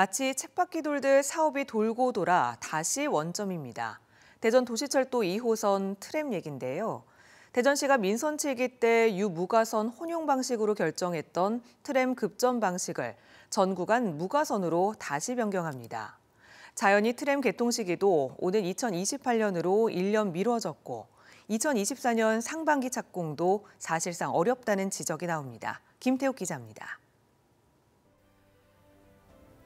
마치 책바퀴 돌듯 사업이 돌고 돌아 다시 원점입니다. 대전 도시철도 2호선 트램 얘긴데요. 대전시가 민선 7기 때 유무가선 혼용 방식으로 결정했던 트램 급전 방식을 전 구간 무가선으로 다시 변경합니다. 자연히 트램 개통 시기도 오는 2028년으로 1년 미뤄졌고 2024년 상반기 착공도 사실상 어렵다는 지적이 나옵니다. 김태욱 기자입니다.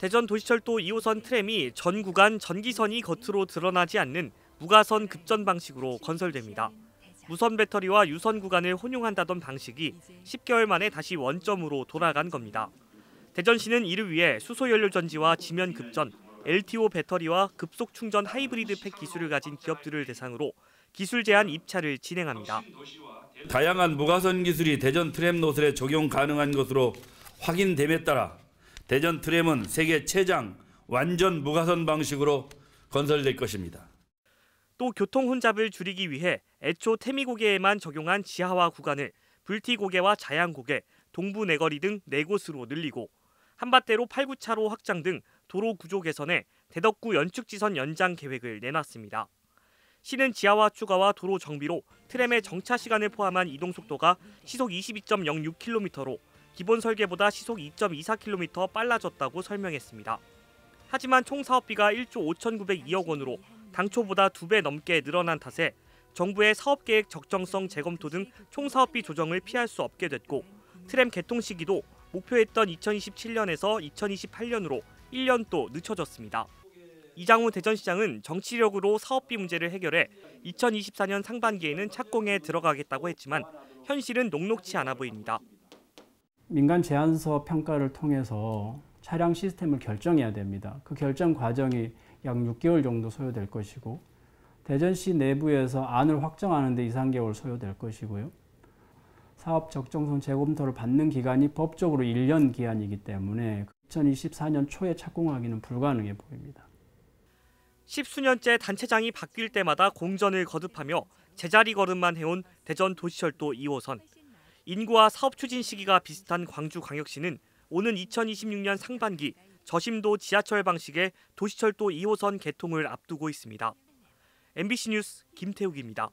대전 도시철도 2호선 트램이 전 구간 전기선이 겉으로 드러나지 않는 무가선 급전 방식으로 건설됩니다. 무선 배터리와 유선 구간을 혼용한다던 방식이 10개월 만에 다시 원점으로 돌아간 겁니다. 대전시는 이를 위해 수소연료 전지와 지면 급전, LTO 배터리와 급속 충전 하이브리드 팩 기술을 가진 기업들을 대상으로 기술 제한 입찰을 진행합니다. 다양한 무가선 기술이 대전 트램 노선에 적용 가능한 것으로 확인됨에 따라 대전 트램은 세계 최장 완전 무가선 방식으로 건설될 것입니다. 또 교통 혼잡을 줄이기 위해 애초 태미고개에만 적용한 지하화 구간을 불티고개와 자양고개, 동부내거리 등 4곳으로 늘리고 한밭대로 8, 9차로 확장 등 도로 구조 개선에 대덕구 연축지선 연장 계획을 내놨습니다. 시는 지하화 추가와 도로 정비로 트램의 정차 시간을 포함한 이동 속도가 시속 22.06km로 기본 설계보다 시속 2.24km 빨라졌다고 설명했습니다. 하지만 총 사업비가 1조 5,902억 원으로 당초보다 2배 넘게 늘어난 탓에 정부의 사업계획 적정성 재검토 등 총 사업비 조정을 피할 수 없게 됐고 트램 개통 시기도 목표했던 2027년에서 2028년으로 1년 또 늦춰졌습니다. 이장우 대전시장은 정치력으로 사업비 문제를 해결해 2024년 상반기에는 착공에 들어가겠다고 했지만 현실은 녹록치 않아 보입니다. 민간 제안서 평가를 통해서 차량 시스템을 결정해야 됩니다. 그 결정 과정이 약 6개월 정도 소요될 것이고 대전시 내부에서 안을 확정하는 데 2, 3개월 소요될 것이고요. 사업 적정성 재검토를 받는 기간이 법적으로 1년 기한이기 때문에 2024년 초에 착공하기는 불가능해 보입니다. 1 0수년째 단체장이 바뀔 때마다 공전을 거듭하며 제자리 걸음만 해온 대전 도시철도 2호선. 인구와 사업 추진 시기가 비슷한 광주광역시는 오는 2026년 상반기 저심도 지하철 방식의 도시철도 2호선 개통을 앞두고 있습니다. MBC 뉴스 김태욱입니다.